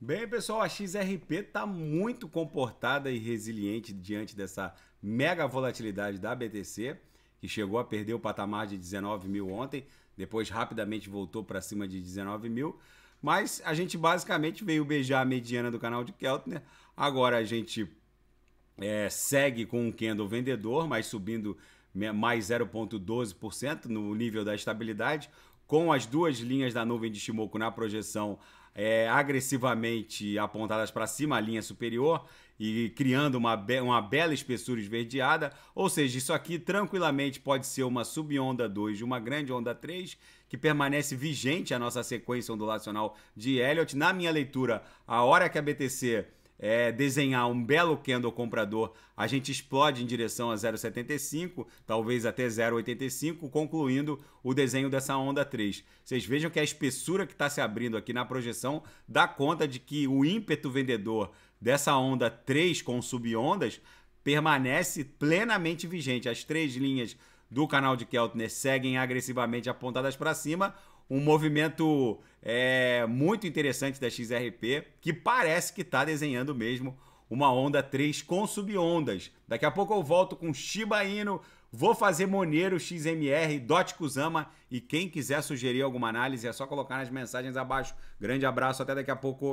Bem, pessoal, a XRP está muito comportada e resiliente diante dessa mega volatilidade da BTC, que chegou a perder o patamar de 19 mil ontem, depois rapidamente voltou para cima de 19 mil. Mas a gente basicamente veio beijar a mediana do canal de Keltner. Agora a gente é, segue com um candle vendedor, mas subindo mais 0,12% no nível da estabilidade, com as duas linhas da nuvem de Shimoku na projeção é, agressivamente apontadas para cima, a linha superior, e criando uma, be uma bela espessura esverdeada. Ou seja, isso aqui tranquilamente pode ser uma subonda 2 de uma grande onda 3, que permanece vigente a nossa sequência ondulacional de Elliott. Na minha leitura, a hora que a BTC é, desenhar um belo candle comprador, a gente explode em direção a 0,75, talvez até 0,85, concluindo o desenho dessa onda 3. Vocês vejam que a espessura que está se abrindo aqui na projeção dá conta de que o ímpeto vendedor dessa onda 3 com subondas permanece plenamente vigente. As três linhas do canal de Keltner seguem agressivamente apontadas para cima, um movimento é, muito interessante da XRP, que parece que está desenhando mesmo uma onda 3 com subondas. Daqui a pouco eu volto com Shiba Inu, vou fazer Monero, XMR, Dot Kusama e quem quiser sugerir alguma análise é só colocar nas mensagens abaixo. Grande abraço, até daqui a pouco.